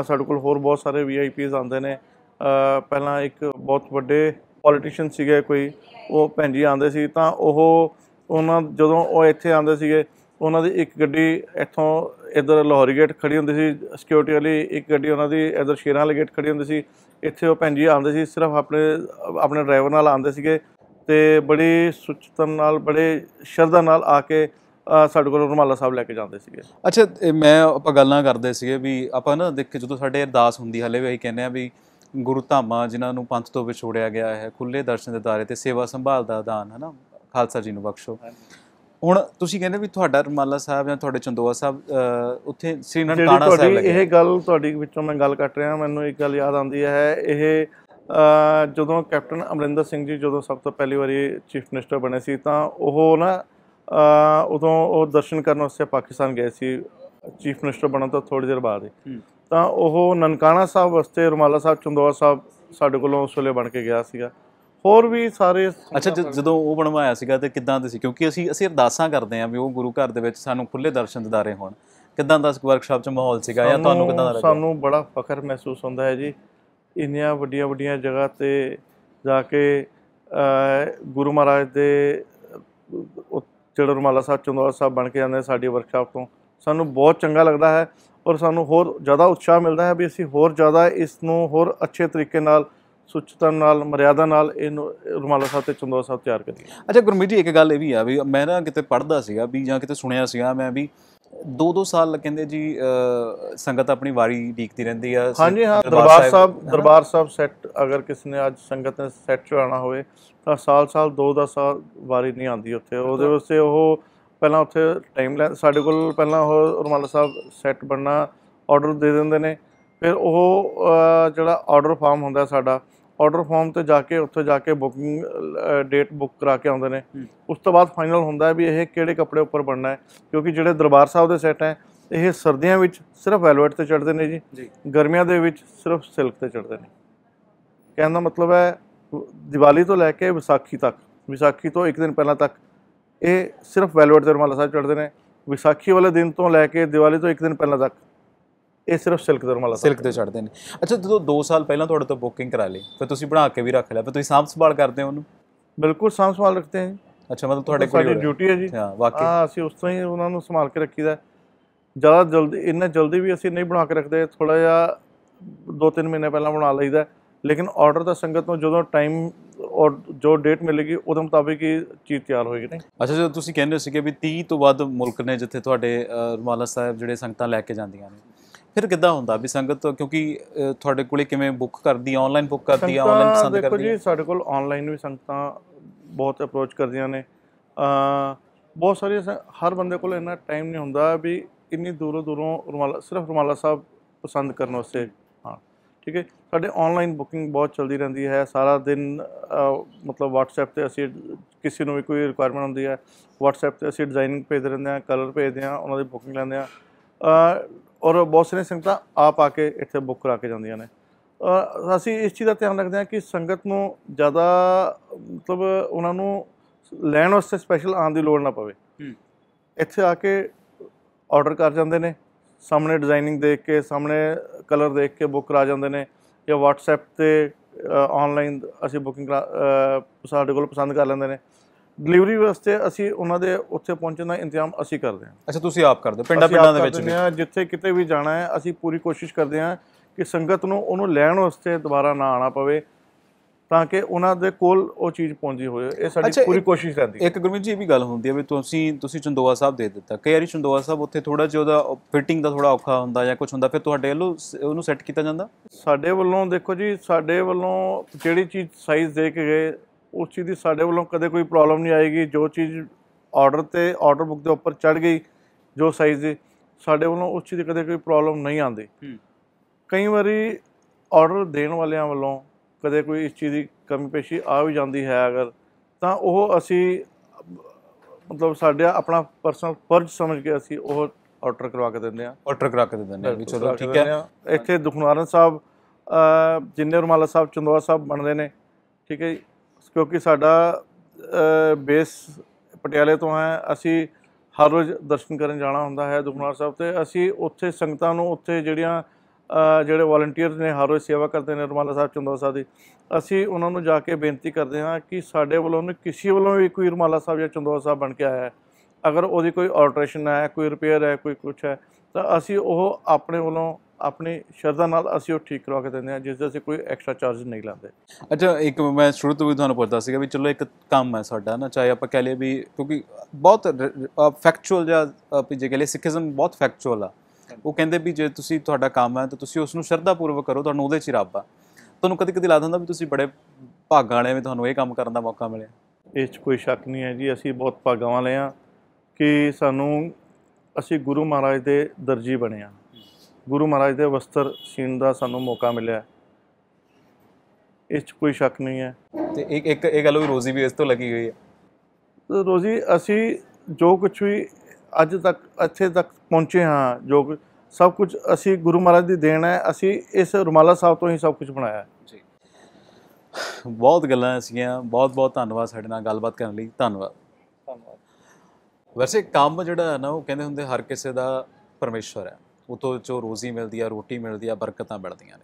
ਸਾਡੇ ਕੋਲ ਹੋਰ ਬਹੁਤ ਸਾਰੇ ਵੀਆਈਪੀਜ਼ ਆਉਂਦੇ ਨੇ ਪਹਿਲਾਂ ਇੱਕ ਬਹੁਤ ਵੱਡੇ ਪੋਲੀਟੀਸ਼ੀਅਨ ਸੀਗੇ ਕੋਈ ਉਹ ਭੈਂਜੀ ਆਂਦੇ ਆਉਂਦੇ ਸੀ ਤਾਂ ਉਹ ਉਹਨਾਂ ਜਦੋਂ ਉਹ ਇੱਥੇ ਆਉਂਦੇ ਸੀਗੇ ਉਹਨਾਂ ਦੀ ਇੱਕ ਗੱਡੀ ਇੱਥੋਂ ਇਧਰ ਲਾਹੌਰੀ ਗੇਟ ਖੜੀ ਹੁੰਦੀ ਸੀ ਸਿਕਿਉਰਿਟੀ ਵਾਲੀ ਇੱਕ ਗੱਡੀ ਉਹਨਾਂ ਦੀ ਇਧਰ ਸ਼ੇਰਾਂ ਵਾਲੇ ਗੇਟ ਖੜੀ ਹੁੰਦੀ ਸੀ ਇੱਥੇ ਉਹ ਭੈਂਜੀ ਆਂਦੇ ਆਉਂਦੇ ਸੀ ਸਿਰਫ ਆਪਣੇ ਆਪਣੇ ਡਰਾਈਵਰ ਨਾਲ ਆਉਂਦੇ ਸੀਗੇ ਤੇ ਬੜੀ ਸੁਚਤਨ ਨਾਲ ਬੜੇ ਸ਼ਰਧਾ ਨਾਲ ਆ ਕੇ ਸਾਡੇ ਕੋਲ ਰਮਾਲਾ ਸਾਹਿਬ ਲੈ ਕੇ ਜਾਂਦੇ ਸੀਗੇ ਅੱਛਾ ਮੈਂ ਆਪਾਂ ਗੱਲਾਂ ਕਰਦੇ ਸੀਗੇ ਵੀ ਆਪਾਂ ਨਾ ਦੇਖ ਜਦੋਂ ਸਾਡੇ ਅਰਦਾਸ ਹੁੰਦੀ ਹਲੇ ਵੀ ਅਸੀਂ ਕਹਿੰਦੇ ਆ ਵੀ ਗੁਰੂ ਧਾਮਾਂ ਜਿਨ੍ਹਾਂ ਨੂੰ ਪੰਥ ਤੋਂ ਵਿਛੋੜਿਆ ਗਿਆ ਹੈ ਖੁੱਲੇ ਦਰਸ਼ਨ ਦੇ ਦਾਰੇ ਤੇ ਸੇਵਾ ਸੰਭਾਲ ਦਾ ਦਾਨ ਹੈ ਨਾ ਖਾਲਸਾ ਜੀ ਨੂੰ ਬਖਸ਼ੋ ਹੁਣ ਤੁਸੀਂ ਕਹਿੰਦੇ ਵੀ ਤੁਹਾਡਾ ਰਮਾਲਾ ਸਾਹਿਬ ਜਾਂ ਤੁਹਾਡੇ ਚੰਦੋਆ ਸਾਹਿਬ ਉੱਥੇ ਸ੍ਰੀ ਨਨਕਾਣਾ ਸਾਹਿਬ ਲੱਗੇ ਇਹ ਗੱਲ ਤੁਹਾਡੀ ਵਿੱਚੋਂ ਮੈਂ ਗੱਲ ਕੱਟ ਰਿਹਾ ਮੈਨੂੰ ਇੱਕ ਗੱਲ ਯਾਦ ਆਉਂਦੀ ਹੈ ਇਹ ਜਦੋਂ ਕੈਪਟਨ ਅਮਰਿੰਦਰ ਸਿੰਘ ਜੀ ਜਦੋਂ ਸਭ ਤੋਂ ਪਹਿਲੀ ਵਾਰੀ ਚੀਫ ਮਿਨਿਸਟਰ ਬਣੇ ਸੀ ਤਾਂ ਉਹ ਨਾ ਉਦੋਂ ਉਹ ਦਰਸ਼ਨ ਕਰਨ ਵਾਸਤੇ ਪਾਕਿਸਤਾਨ ਗਏ ਸੀ ਚੀਫ ਮਿਨਿਸਟਰ ਬਣਨ ਤੋਂ ਥੋੜੀ ਦੇਰ ਬਾਅਦ ਤਾਂ ਉਹ ਨਨਕਾਣਾ ਸਾਹਿਬ ਵਾਸਤੇ ਰਮਾਲਾ ਸਾਹਿਬ ਚੰਦੋਆ ਸਾਹਿਬ ਸਾਡੇ ਕੋਲੋਂ ਉਸ ਵੇਲੇ ਬਣ ਕੇ ਗਿਆ ਸੀਗਾ ਹੋਰ ਵੀ ਸਾਰੇ ਅੱਛਾ ਜਦੋਂ ਉਹ ਬਣਵਾਇਆ ਸੀਗਾ ਤੇ ਕਿਦਾਂ ਦੇ ਸੀ ਕਿਉਂਕਿ ਅਸੀਂ ਅਸੀਂ ਅਰਦਾਸਾਂ ਕਰਦੇ ਆਂ ਵੀ ਉਹ ਗੁਰੂ ਘਰ ਦੇ ਵਿੱਚ ਸਾਨੂੰ ਖੁੱਲੇ ਦਰਸ਼ਨ ਦਿਦਾਰੇ ਹੋਣ ਕਿਦਾਂ ਦਾ ਵਰਕਸ਼ਾਪ 'ਚ ਮਾਹੌਲ ਸੀਗਾ ਜਾਂ ਤੁਹਾਨੂੰ ਕਿਦਾਂ ਦਾ ਲੱਗਾ ਸਾਨੂੰ ਬੜਾ ਫਖਰ ਮਹਿਸੂਸ ਹੁੰਦਾ ਹੈ ਜੀ ਇੰਨੀਆਂ ਵੱਡੀਆਂ ਵੱਡੀਆਂ ਜਗ੍ਹਾ ਤੇ ਜਾ ਕੇ ਗੁਰੂ ਮਹਾਰਾਜ ਦੇ ਜਿਹੜਾ ਰਮਾਲਾ ਸਾਹਿਬ ਚੰਦੋਆ ਸਾਹਿਬ ਬਣ ਕੇ ਜਾਂਦੇ ਸਾਡੀ ਵਰਕਸ਼ਾਪ ਤੋਂ ਸਾਨੂੰ ਬਹੁਤ ਚੰਗਾ ਲੱਗਦਾ ਹੈ ਔਰ ਸਾਨੂੰ ਹੋਰ ਜ਼ਿਆਦਾ ਉਤਸ਼ਾਹ ਮਿਲਦਾ ਹੈ ਵੀ ਅਸੀਂ ਹੋਰ ਜ਼ਿਆਦਾ ਇਸ ਨੂੰ ਹੋਰ ਅੱਛੇ ਤਰੀਕੇ ਨਾਲ ਸੁਚਤਨ ਨਾਲ ਮਰਿਆਦਾ ਨਾਲ ਇਹਨੂੰ ਰੁਮਾਲਾ ਸਾਹਿਬ ਤੇ ਚੰਦੋਆ ਸਾਹਿਬ ਤਿਆਰ ਕਰੀਏ ਅੱਛਾ ਗੁਰਮੀਤ ਜੀ ਇੱਕ ਗੱਲ ਇਹ ਵੀ ਆ ਵੀ ਮੈਂ ਨਾ ਕਿਤੇ ਪੜ੍ਹਦਾ ਸੀਗਾ ਵੀ ਜਾਂ ਕਿਤੇ ਸੁਣਿਆ ਸੀਗਾ ਮੈਂ ਵੀ ਦੋ ਦੋ ਸਾਲ ਕਹਿੰਦੇ ਜੀ ਸੰਗਤ ਆਪਣੀ ਵਾਰੀ ਡੀਕਦੀ ਰਹਿੰਦੀ ਆ ਹਾਂਜੀ ਹਾਂ ਦਰਬਾਰ ਸਾਹਿਬ ਦਰਬਾਰ ਸਾਹਿਬ ਸੈੱਟ ਅਗਰ ਕਿਸ ਨੇ ਅੱਜ ਸੰਗਤ ਨੇ ਸੈੱਟ ਚੜਾਣਾ ਹੋਵੇ ਤਾਂ ਸਾਲ ਸਾਲ ਦੋ ਦਾ ਸਾਲ ਵਾਰੀ ਨਹੀਂ ਆਉਂਦੀ ਉੱਥੇ ਉਹਦੇ ਵਾਸਤੇ ਉਹ ਪਹਿਲਾਂ ਉੱਥੇ ਟਾਈਮ ਲੈ ਸਾਡੇ ਕੋਲ ਪਹਿਲਾਂ ਉਹ ਰੁਮਾਲਾ ਸਾਹਿਬ ਸੈੱਟ ਬਣਨਾ ਆਰਡਰ ਦੇ ਦਿੰਦੇ ਨੇ ਫਿਰ ਉਹ ਜਿਹੜਾ ਆਰਡਰ ਫਾਰਮ ਹੁੰਦਾ ਸਾਡਾ ਆਰਡਰ ਫਾਰਮ ਤੇ ਜਾ ਕੇ ਉੱਥੇ ਜਾ ਕੇ ਬੁਕਿੰਗ ਡੇਟ ਬੁੱਕ ਕਰਾ ਕੇ ਆਉਂਦੇ ਨੇ ਉਸ ਤੋਂ ਬਾਅਦ ਫਾਈਨਲ ਹੁੰਦਾ ਵੀ ਇਹ ਕਿਹੜੇ ਕੱਪੜੇ ਉੱਪਰ ਬਣਨਾ ਹੈ ਕਿਉਂਕਿ ਜਿਹੜੇ ਦਰਬਾਰ ਸਾਹਿਬ ਦੇ ਸੈੱਟ ਹੈ ਇਹ ਸਰਦੀਆਂ ਵਿੱਚ ਸਿਰਫ ਵੈਲਵਟ ਤੇ ਚੜਦੇ ਨੇ ਜੀ ਗਰਮੀਆਂ ਦੇ ਵਿੱਚ ਸਿਰਫ ਸਿਲਕ ਤੇ ਚੜਦੇ ਨੇ ਕਹਿਣ ਦਾ ਮਤਲਬ ਹੈ ਦੀਵਾਲੀ ਤੋਂ ਲੈ ਕੇ ਵਿਸਾਖੀ ਤੱਕ ਵਿਸਾਖੀ ਤੋਂ ਇੱਕ ਦਿਨ ਪਹਿਲਾਂ ਤੱਕ ਇਹ ਸਿਰਫ ਵੈਲਵਟ ਦੇ ਰਮਾਲਾ ਸਾਹਿਬ ਚੜਦੇ ਨੇ ਵਿਸਾਖੀ ਵਾਲੇ ਦਿਨ ਤੋਂ ਲੈ ਕੇ ਦੀਵਾਲੀ ਤੋਂ ਇੱਕ ਦਿਨ ਪਹਿਲਾਂ ਤੱਕ ਇਹ ਸਿਰਫ ਸਿਲਕ ਦੇ ਰਮਾਲਾ ਸਿਲਕ ਦੇ ਚੜਦੇ ਨੇ ਅੱਛਾ ਜਦੋਂ 2 ਸਾਲ ਪਹਿਲਾਂ ਤੁਹਾਡੇ ਤੋਂ ਬੁਕਿੰਗ ਕਰਾ ਲਈ ਫਿਰ ਤੁਸੀਂ ਬਣਾ ਕੇ ਵੀ ਰੱਖ ਲਿਆ ਫਿਰ ਤੁਸੀਂ ਸਾਂਭ ਸੰਭਾਲ ਕਰਦੇ ਹੋ ਉਹਨੂੰ ਬਿਲਕੁਲ ਸਾਂਭ ਸੰਭਾਲ ਰੱਖਦੇ ਹਾਂ ਅੱਛਾ ਮਤਲਬ ਤੁਹਾਡੇ ਕੋਲ ਸਾਡੀ ਡਿਊਟੀ ਹੈ ਜੀ ਹਾਂ ਵਾਕਈ ਹਾਂ ਅਸੀਂ ਉਸ ਤੋਂ ਹੀ ਉਹਨਾਂ ਨੂੰ ਸੰਭਾਲ ਕੇ ਰੱਖੀਦਾ ਜ਼ਿਆਦਾ ਜਲਦੀ ਇੰਨਾ ਜਲਦੀ ਵੀ ਅਸੀਂ ਨਹੀਂ ਬਣਾ ਕੇ ਰੱਖਦੇ ਥੋੜਾ ਜਿਹਾ 2-3 ਮਹੀਨੇ ਪਹਿਲਾਂ ਬਣਾ ਲਈਦਾ ਲੇਕਿਨ ਆਰਡਰ ਦਾ ਸੰਗਤ ਨੂੰ ਜਦੋਂ ਟਾਈਮ ਔਰ ਜੋ ਡੇਟ ਮਿਲੇਗੀ ਉਹਦੇ ਮੁਤਾਬਿਕ ਹੀ ਚੀਜ਼ ਤਿਆਰ ਹੋਏਗੀ ਨਹੀਂ ਅੱਛਾ ਜੀ ਤੁਸੀਂ ਕਹਿੰਦੇ ਸੀਗੇ ਵੀ 30 ਤੋਂ ਵੱਧ ਮੁਲਕ ਨੇ ਜਿੱਥੇ ਤੁਹਾਡੇ ਰਮਾਲਾ ਸਾਹਿਬ ਜਿਹੜੇ ਸੰਗਤਾਂ ਲੈ ਕੇ ਜਾਂਦੀਆਂ ਨੇ ਫਿਰ ਕਿੱਦਾਂ ਹੁੰਦਾ ਵੀ ਸੰਗਤ ਕਿਉਂਕਿ ਤੁਹਾਡੇ ਕੋਲੇ ਕਿਵੇਂ ਬੁੱਕ ਕਰਦੀ ਆ ਆਨਲਾਈਨ ਬੁੱਕ ਕਰਦੀ ਆ ਆਨਲਾਈਨ ਪਸੰਦ ਕਰਦੀ ਆ ਦੇਖੋ ਜੀ ਸਾਡੇ ਕੋਲ ਆਨਲਾਈਨ ਵੀ ਸੰਗਤਾਂ ਬਹੁਤ ਅਪਰੋਚ ਕਰਦੀਆਂ ਨੇ ਆ ਬਹੁਤ ਸਾਰੇ ਹਰ ਬੰਦੇ ਕੋਲ ਇੰਨਾ ਟਾਈਮ ਨਹੀਂ ਹੁੰਦਾ ਵੀ ਇੰਨੀ ਦੂਰੋਂ ਦੂਰੋਂ ਰਮਾਲਾ ਸਿਰਫ ਰਮਾਲਾ ਸਾਹਿਬ ਪਸੰਦ ਕਰਨ ਵਾਸਤੇ ਠੀਕ ਹੈ ਸਾਡੇ ਆਨਲਾਈਨ ਬੁਕਿੰਗ ਬਹੁਤ ਚੱਲਦੀ ਰਹਿੰਦੀ ਹੈ ਸਾਰਾ ਦਿਨ ਮਤਲਬ WhatsApp ਤੇ ਅਸੀਂ ਕਿਸੇ ਨੂੰ ਵੀ ਕੋਈ ਰਿਕੁਆਇਰਮੈਂਟ ਹੁੰਦੀ ਹੈ WhatsApp ਤੇ ਅਸੀਂ ਡਿਜ਼ਾਈਨਿੰਗ ਭੇਜ ਦਿੰਦੇ ਹਾਂ ਕਲਰ ਭੇਜਦੇ ਹਾਂ ਉਹਨਾਂ ਦੀ ਬੁਕਿੰਗ ਲੈਂਦੇ ਹਾਂ ਔਰ ਬਹੁਤ ਸਾਰੇ ਸੰਗਤਾਂ ਆਪ ਆ ਕੇ ਇੱਥੇ ਬੁੱਕ ਕਰਾ ਕੇ ਜਾਂਦੀਆਂ ਨੇ ਅਸੀਂ ਇਸ ਚੀਜ਼ ਦਾ ਧਿਆਨ ਰੱਖਦੇ ਹਾਂ ਕਿ ਸੰਗਤ ਨੂੰ ਜ਼ਿਆਦਾ ਮਤਲਬ ਉਹਨਾਂ ਨੂੰ ਲੈਣ ਵਾਸਤੇ ਸਪੈਸ਼ਲ ਆਉਣ ਦੀ ਲੋੜ ਨਾ ਪਵੇ ਇੱਥੇ ਆ ਕੇ ਆਰਡਰ ਕਰ ਜਾਂਦੇ ਨੇ ਸਾਹਮਣੇ ਡਿਜ਼ਾਈਨਿੰਗ ਦੇਖ ਕੇ ਸਾਹਮਣੇ ਕਲਰ ਦੇਖ ਕੇ ਬੁੱਕ ਕਰਾ ਜਾਂਦੇ ਨੇ ਜਾਂ WhatsApp ਤੇ ਆਨਲਾਈਨ ਅਸੀਂ ਬੁਕਿੰਗ ਸਾਡੇ ਕੋਲ ਪਸੰਦ ਕਰ ਲੈਂਦੇ ਨੇ ਡਿਲੀਵਰੀ ਵਾਸਤੇ ਅਸੀਂ ਉਹਨਾਂ ਦੇ ਉੱਥੇ ਪਹੁੰਚਣ ਦਾ ਇੰਤਜ਼ਾਮ ਅਸੀਂ ਕਰਦੇ ਹਾਂ ਅੱਛਾ ਤੁਸੀਂ ਆਪ ਕਰਦੇ ਪਿੰਡਾਂ ਪਿੰਡਾਂ ਦੇ ਵਿੱਚ ਨਹੀਂ ਜਿੱਥੇ ਕਿਤੇ ਵੀ ਜਾਣਾ ਹੈ ਅਸੀਂ ਪੂਰੀ ਕੋਸ਼ਿਸ਼ ਕਰਦੇ ਹਾਂ ਕਿ ਸੰਗਤ ਨੂੰ ਉਹਨੂੰ ਲੈਣ ਵਾਸਤੇ ਦੁਬਾਰਾ ਨਾ ਆਣਾ ਪਵੇ ਤਾਂ ਕਿ ਉਹਨਾਂ ਦੇ ਕੋਲ ਉਹ ਚੀਜ਼ ਪਹੁੰਚੀ ਹੋਵੇ ਇਹ ਸਾਡੀ ਪੂਰੀ ਕੋਸ਼ਿਸ਼ ਰਹਿੰਦੀ ਹੈ ਇੱਕ ਗੁਰਮੀਤ ਜੀ ਇਹ ਵੀ ਗੱਲ ਹੁੰਦੀ ਹੈ ਵੀ ਤੁਸੀਂ ਤੁਸੀਂ ਚੰਦੋਆ ਸਾਹਿਬ ਦੇ ਦਿੱਤਾ ਕਈ ਵਾਰੀ ਚੰਦੋਆ ਸਾਹਿਬ ਉੱਥੇ ਥੋੜਾ ਜਿਹਾ ਉਹਦਾ ਫਿਟਿੰਗ ਦਾ ਥੋੜਾ ਔਖਾ ਹੁੰਦਾ ਜਾਂ ਕੁਝ ਹੁੰਦਾ ਫਿਰ ਤੁਹਾਡੇ ਵੱਲੋਂ ਉਹਨੂੰ ਸੈੱਟ ਕੀਤਾ ਜਾਂਦਾ ਸਾਡੇ ਵੱਲੋਂ ਦੇਖੋ ਜੀ ਸਾਡੇ ਵੱਲੋਂ ਜਿਹੜੀ ਚੀਜ਼ ਸਾਈਜ਼ ਦੇ ਕੇ ਗਏ ਉਸ ਚੀਜ਼ ਦੀ ਸਾਡੇ ਵੱਲੋਂ ਕਦੇ ਕੋਈ ਪ੍ਰੋਬਲਮ ਨਹੀਂ ਆਏਗੀ ਜੋ ਚੀਜ਼ ਆਰਡਰ ਤੇ ਆਰਡਰ ਬੁੱਕ ਦੇ ਉੱਪਰ ਚੜ ਗਈ ਜੋ ਸਾਈਜ਼ ਦੀ ਸਾਡੇ ਵੱਲੋਂ ਉਸ ਚੀਜ਼ ਦੀ ਕਦੇ ਕੋਈ ਪ੍ਰੋਬਲਮ ਨਹੀਂ ਆਂਦੀ ਕਈ ਵਾਰੀ ਆਰਡਰ ਦੇਣ ਵਾਲਿਆਂ ਵੱਲੋਂ ਕਦੇ ਕੋਈ ਇਸ ਚੀਜ਼ ਦੀ ਕਮੀ ਪੇਸ਼ੀ ਆ ਵੀ ਜਾਂਦੀ ਹੈ ਅਗਰ ਤਾਂ ਉਹ ਅਸੀਂ ਮਤਲਬ ਸਾਡੇ ਆਪਣਾ ਪਰਸਨਲ ਫਰਜ਼ ਸਮਝ ਕੇ ਅਸੀਂ ਉਹ ਆਰਡਰ ਕਰਵਾ ਕੇ ਦਿੰਦੇ ਆ ਆਰਡਰ ਕਰਾ ਕੇ ਦਿੰਦੇ ਆ ਵੀ ਚਲੋ ਠੀਕ ਹੈ ਇੱਥੇ ਦੁਖਨਾਰਨ ਸਾਹਿਬ ਜਿੰਨੇ ਰਮਾਲਾ ਸਾਹਿਬ ਚੰਦੋਆ ਸਾਹਿਬ ਬਣਦੇ ਨੇ ਠੀਕ ਹੈ ਕਿਉਂਕਿ ਸਾਡਾ ਬੇਸ ਪਟਿਆਲੇ ਤੋਂ ਹੈ ਅਸੀਂ ਹਰ ਰੋਜ਼ ਦਰਸ਼ਨ ਕਰਨ ਜਾਣਾ ਹੁੰਦਾ ਹੈ ਦੁਖਨਾਰ ਸਾਹਿਬ ਤੇ ਅਸੀਂ ਉੱਥੇ ਸੰਗਤਾਂ ਨੂੰ ਉੱਥੇ ਜਿਹੜੀਆਂ ਜਿਹੜੇ ਵਾਲੰਟੀਅਰ ਨੇ ਹਰ ਰੋਜ਼ ਸੇਵਾ ਕਰਦੇ ਨੇ ਰਮਾਲਾ ਸਾਹਿਬ ਚੰਦੋਸਾ ਸਾਹਿਬ ਦੀ ਅਸੀਂ ਉਹਨਾਂ ਨੂੰ ਜਾ ਕੇ ਬੇਨਤੀ ਕਰਦੇ ਹਾਂ ਕਿ ਸਾਡੇ ਵੱਲੋਂ ਨੇ ਕਿਸੇ ਵੱਲੋਂ ਵੀ ਕੋਈ ਰਮਾਲਾ ਸਾਹਿਬ ਜਾਂ ਚੰਦੋਸਾ ਸਾਹਿਬ ਬਣ ਕੇ ਆਇਆ ਹੈ ਅਗਰ ਉਹਦੀ ਕੋਈ ਆਲਟਰੇਸ਼ਨ ਹੈ ਕੋਈ ਰਿਪੇਅਰ ਹੈ ਕੋਈ ਕੁਝ ਹੈ ਤਾਂ ਅਸੀਂ ਉਹ ਆਪਣੇ ਵੱਲੋਂ ਆਪਣੀ ਸ਼ਰਧਾ ਨਾਲ ਅਸੀਂ ਉਹ ਠੀਕ ਕਰਵਾ ਕੇ ਦਿੰਦੇ ਹਾਂ ਜਿਸ ਦਾ ਅਸੀਂ ਕੋਈ ਐਕਸਟਰਾ ਚਾਰਜ ਨਹੀਂ ਲਾਂਦੇ ਅੱਛਾ ਇੱਕ ਮੈਂ ਸ਼ੁਰੂ ਤੋਂ ਵੀ ਤੁਹਾਨੂੰ ਪੁੱਛਦਾ ਸੀਗਾ ਵੀ ਚਲੋ ਇੱਕ ਕੰਮ ਹੈ ਸਾਡਾ ਨਾ ਚਾਹੇ ਆਪਾਂ ਕਹ ਲਈਏ ਵੀ ਕਿਉਂਕਿ ਬਹੁਤ ਫੈਕਚੁਅਲ ਜਾਂ ਪੀਜੇ ਕਹ ਲਈਏ ਸਿੱਖੀਜ਼ਮ ਬਹੁਤ ਫੈਕਚੁਅਲ ਆ ਉਹ ਕਹਿੰਦੇ ਵੀ ਜੇ ਤੁਸੀਂ ਤੁਹਾਡਾ ਕੰਮ ਹੈ ਤਾਂ ਤੁਸੀਂ ਉਸ ਨੂੰ ਸ਼ਰਧਾਪੂਰਵਕ ਕਰੋ ਤੁਹਾਨੂੰ ਉਹਦੇ 'ਚ ਰੱਬ ਆ ਤੁਹਾਨੂੰ ਕਦੇ ਕਦੇ ਲੱਗਦਾ ਹੁੰਦਾ ਵੀ ਤੁਸੀਂ ਬੜੇ ਭਾਗਾਂ ਵਾਲੇ ਵੀ ਤੁਹਾਨੂੰ ਇਹ ਕੰਮ ਕਰਨ ਦਾ ਮੌਕਾ ਮਿਲਿਆ ਇਸ 'ਚ ਕੋਈ ਸ਼ੱਕ ਨਹੀਂ ਹੈ ਜੀ ਅਸੀਂ ਬਹੁਤ ਭਾਗਾਂ ਵਾਲੇ ਆ ਕਿ ਸਾਨੂੰ ਅਸੀਂ ਗੁਰੂ ਮਹਾਰਾਜ ਦੇ ਦਰਜੀ ਬਣੇ ਆ ਗੁਰੂ ਮਹਾਰਾਜ ਦੇ ਵਸਤਰ ਸੀਣ ਦਾ ਸਾਨੂੰ ਮੌਕਾ ਮਿਲਿਆ ਇਸ 'ਚ ਕੋਈ ਸ਼ੱਕ ਨਹੀਂ ਹੈ ਤੇ ਇੱਕ ਇੱਕ ਇਹ ਗੱਲ ਵੀ ਰੋਜ਼ੀ ਵੀ ਇਸ ਤੋਂ ਲੱਗੀ ਹੋਈ ਹੈ ਰੋਜ਼ੀ ਅਸੀਂ ਜੋ ਕੁਝ ਵੀ ਅੱਜ ਤੱਕ ਇੱਥੇ ਤੱਕ ਪਹੁੰਚੇ ਹਾਂ ਜੋ ਸਭ ਕੁਝ ਅਸੀਂ ਗੁਰੂ ਮਹਾਰਾਜ ਦੀ ਦੇਣ ਹੈ ਅਸੀਂ ਇਸ ਰੁਮਾਲਾ ਸਾਹਿਬ ਤੋਂ ਹੀ ਸਭ ਕੁਝ ਬਣਾਇਆ ਜੀ ਬਹੁਤ ਗੱਲਾਂ ਸੀਗੀਆਂ ਬਹੁਤ ਬਹੁਤ ਧੰਨਵਾਦ ਸਾਡੇ ਨਾਲ ਗੱਲਬਾਤ ਕਰਨ ਲਈ ਧੰਨਵਾਦ ਧੰਨਵਾਦ ਵੈਸੇ ਕੰਮ ਜਿਹੜਾ ਹੈ ਨਾ ਉਹ ਕਹਿੰਦੇ ਹੁੰਦੇ ਹਰ ਕਿਸੇ ਦਾ ਪਰਮੇਸ਼ਵਰ ਹੈ ਉਤੋਂ ਚੋ ਰੋਜ਼ੀ ਮਿਲਦੀ ਆ ਰੋਟੀ ਮਿਲਦੀ ਆ ਬਰਕਤਾਂ ਮਿਲਦੀਆਂ ਨੇ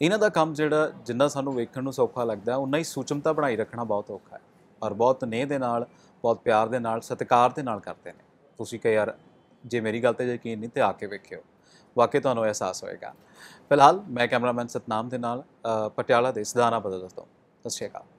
ਇਹਨਾਂ ਦਾ ਕੰਮ ਜਿਹੜਾ ਜਿੰਨਾ ਸਾਨੂੰ ਵੇਖਣ ਨੂੰ ਸੌਖਾ ਲੱਗਦਾ ਉਨਾ ਹੀ ਸੂਚਮਤਾ ਬਣਾਈ ਰੱਖਣਾ ਬਹੁਤ ਔਖਾ ਹੈ ਔਰ ਬਹੁਤ ਨੇਹ ਦੇ ਨਾਲ ਬਹੁਤ ਪਿਆਰ ਦੇ ਨਾਲ ਸਤਿਕਾਰ ਦੇ ਨਾਲ ਕਰਦੇ ਨੇ ਤੁਸੀਂ ਕਹੇ ਯਾਰ ਜੇ ਮੇਰੀ ਗੱਲ ਤੇ ਯਕੀਨ ਨਹੀਂ ਤੇ ਆ ਕੇ ਵੇਖਿਓ ਵਾਕਈ ਤੁਹਾਨੂੰ ਅਹਿਸਾਸ ਹੋਏਗਾ ਫਿਲਹਾਲ ਮੈਂ ਕੈਮਰਾਮੈਨ ਸਤਨਾਮ ਦੇ ਨਾਲ ਪਟਿਆਲਾ ਦੇ ਸਦਾਨਾ ਬਦਲ ਦੱਸਦਾ ਸਤਿ ਸ਼੍ਰੀ ਅਕਾਲ